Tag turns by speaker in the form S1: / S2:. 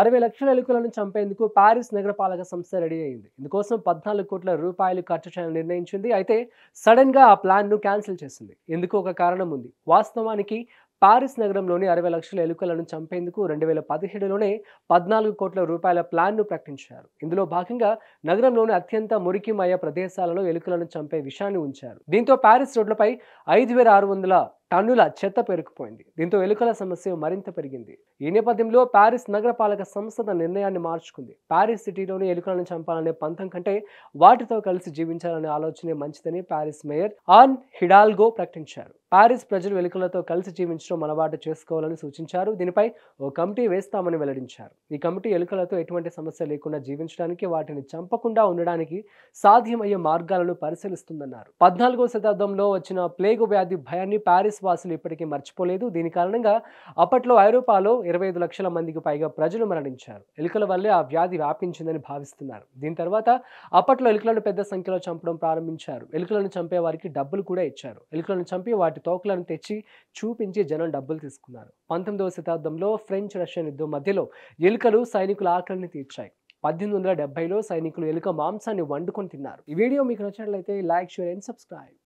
S1: అరవై లక్షల ఎలుకలను చంపేందుకు ప్యారిస్ నగరపాలక సంస్థ రెడీ అయింది ఇందుకోసం పద్నాలుగు కోట్ల రూపాయలు ఖర్చు చేయాలని నిర్ణయించింది అయితే సడన్గా ఆ ప్లాన్ను క్యాన్సిల్ చేసింది ఎందుకు ఒక కారణం ఉంది వాస్తవానికి పారిస్ నగరంలోని అరవై లక్షల ఎలుకలను చంపేందుకు రెండు వేల పదిహేడులోనే పద్నాలుగు కోట్ల రూపాయల ప్లాన్ను ప్రకటించారు ఇందులో భాగంగా నగరంలోని అత్యంత మురికిమయ ప్రదేశాలలో ఎలుకలను చంపే విషయాన్ని ఉంచారు దీంతో ప్యారిస్ రోడ్లపై ఐదు వేల ఆరు వందల టన్నుల చెత్త పెరుకుపోయింది దీంతో ఎలుకల సమస్య మరింత పెరిగింది ఈ నేపథ్యంలో ప్యారిస్ నగరపాలక సంస్థ తన నిర్ణయాన్ని మార్చుకుంది ప్యారిస్ సిటీలోని ఎలుకలను చంపాలనే పంతం కంటే వాటితో కలిసి జీవించాలనే ఆలోచనే మంచిదని ప్యారిస్ మేయర్ ఆన్ హిడాల్గో ప్రకటించారు పారిస్ ప్రజలు వెలుకలతో కలిసి జీవించడం అలవాటు చేసుకోవాలని సూచించారు దీనిపై ఓ కమిటీ వేస్తామని వెల్లడించారు ఈ కమిటీ ఎలుకలతో ఎటువంటి సమస్య లేకుండా జీవించడానికి వాటిని చంపకుండా ఉండడానికి సాధ్యమయ్యే మార్గాలను పరిశీలిస్తుందన్నారు పద్నాలుగో శతాబ్దంలో వచ్చిన ప్లేగు వ్యాధి భయాన్ని పారిస్ వాసులు ఇప్పటికీ మర్చిపోలేదు దీని కారణంగా అప్పట్లో ఐరోపాలో ఇరవై ఐదు లక్షల మందికి పైగా ప్రజలు మరణించారు ఎలుకల వల్లే ఆ వ్యాధి వ్యాపించిందని భావిస్తున్నారు దీని తర్వాత అప్పట్లో ఎలుకలను పెద్ద సంఖ్యలో చంపడం ప్రారంభించారు ఎలుకలను చంపే వారికి డబ్బులు కూడా ఇచ్చారు ఎలుకలను చంపి వాటి వాటి తోకలను తెచ్చి చూపించి జనం డబ్బులు తీసుకున్నారు పంతొమ్మిదవ శతాబ్దంలో ఫ్రెంచ్ రష్యన్ యుద్ధం మధ్యలో ఎలుకలు సైనికుల ఆకలిని తీర్చాయి పద్దెనిమిది వందల సైనికులు ఎలుక మాంసాన్ని వండుకొని తిన్నారు ఈ వీడియో మీకు నచ్చినట్లయితే లైక్ షేర్ అండ్ సబ్స్క్రైబ్